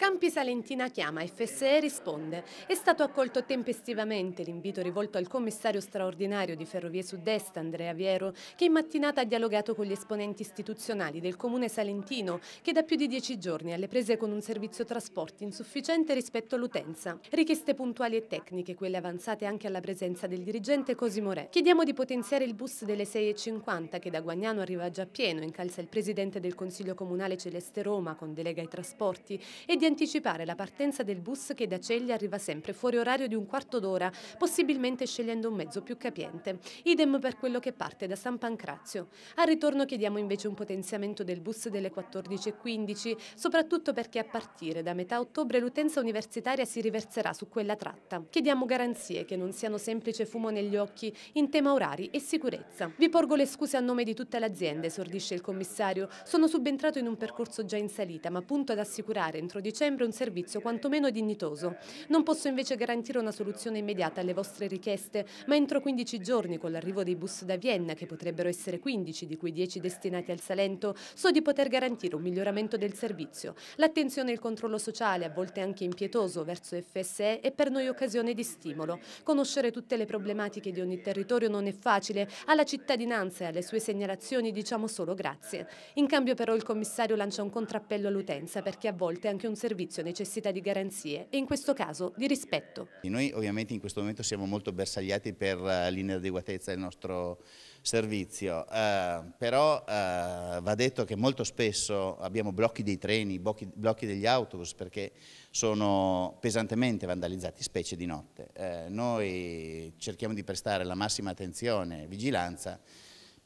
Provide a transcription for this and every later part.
Campi Salentina chiama, FSE risponde. È stato accolto tempestivamente l'invito rivolto al commissario straordinario di Ferrovie Sud-Est, Andrea Viero, che in mattinata ha dialogato con gli esponenti istituzionali del comune salentino, che da più di dieci giorni alle prese con un servizio trasporti insufficiente rispetto all'utenza. Richieste puntuali e tecniche, quelle avanzate anche alla presenza del dirigente Cosimo Re. Chiediamo di potenziare il bus delle 6.50 che da Guagnano arriva già pieno, incalza il presidente del Consiglio Comunale Celeste Roma con delega ai trasporti, e di anticipare la partenza del bus che da Ceglia arriva sempre fuori orario di un quarto d'ora, possibilmente scegliendo un mezzo più capiente. Idem per quello che parte da San Pancrazio. Al ritorno chiediamo invece un potenziamento del bus delle 14.15, soprattutto perché a partire da metà ottobre l'utenza universitaria si riverserà su quella tratta. Chiediamo garanzie che non siano semplice fumo negli occhi in tema orari e sicurezza. Vi porgo le scuse a nome di tutta l'azienda, esordisce il commissario. Sono subentrato in un percorso già in salita, ma punto ad assicurare entro 10 dicembre un servizio quantomeno dignitoso. Non posso invece garantire una soluzione immediata alle vostre richieste, ma entro 15 giorni, con l'arrivo dei bus da Vienna, che potrebbero essere 15, di cui 10 destinati al Salento, so di poter garantire un miglioramento del servizio. L'attenzione e il controllo sociale, a volte anche impietoso, verso FSE è per noi occasione di stimolo. Conoscere tutte le problematiche di ogni territorio non è facile, alla cittadinanza e alle sue segnalazioni diciamo solo grazie. In cambio però il commissario lancia un contrappello all'utenza perché a volte anche un servizio servizio necessita di garanzie e in questo caso di rispetto. Noi ovviamente in questo momento siamo molto bersagliati per eh, l'inadeguatezza del nostro servizio, eh, però eh, va detto che molto spesso abbiamo blocchi dei treni, blocchi, blocchi degli autobus perché sono pesantemente vandalizzati, specie di notte. Eh, noi cerchiamo di prestare la massima attenzione, e vigilanza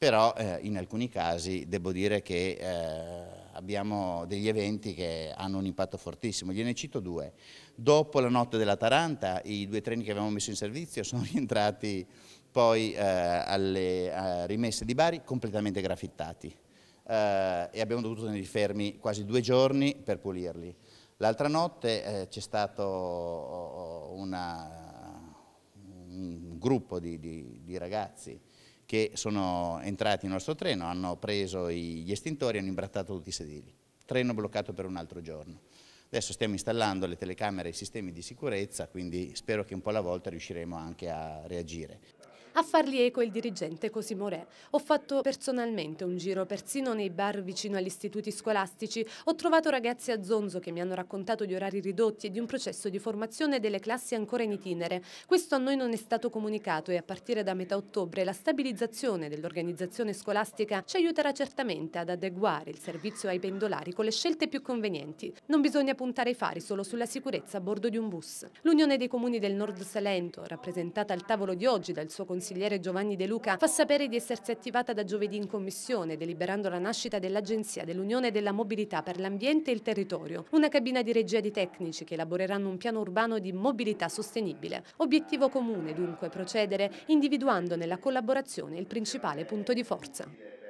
però eh, in alcuni casi devo dire che eh, abbiamo degli eventi che hanno un impatto fortissimo, gliene cito due. Dopo la notte della Taranta i due treni che avevamo messo in servizio sono rientrati poi eh, alle rimesse di Bari completamente graffittati eh, e abbiamo dovuto tenere fermi quasi due giorni per pulirli. L'altra notte eh, c'è stato oh, oh, una, un gruppo di, di, di ragazzi che sono entrati in nostro treno, hanno preso gli estintori e hanno imbrattato tutti i sedili. Treno bloccato per un altro giorno. Adesso stiamo installando le telecamere e i sistemi di sicurezza, quindi spero che un po' alla volta riusciremo anche a reagire. A fargli eco il dirigente Cosimo Re. Ho fatto personalmente un giro persino nei bar vicino agli istituti scolastici. Ho trovato ragazzi a zonzo che mi hanno raccontato di orari ridotti e di un processo di formazione delle classi ancora in itinere. Questo a noi non è stato comunicato e a partire da metà ottobre la stabilizzazione dell'organizzazione scolastica ci aiuterà certamente ad adeguare il servizio ai pendolari con le scelte più convenienti. Non bisogna puntare i fari solo sulla sicurezza a bordo di un bus. L'Unione dei Comuni del Nord Salento, rappresentata al tavolo di oggi dal suo consiglio consigliere Giovanni De Luca fa sapere di essersi attivata da giovedì in commissione, deliberando la nascita dell'Agenzia dell'Unione della Mobilità per l'Ambiente e il Territorio, una cabina di regia di tecnici che elaboreranno un piano urbano di mobilità sostenibile. Obiettivo comune dunque procedere individuando nella collaborazione il principale punto di forza.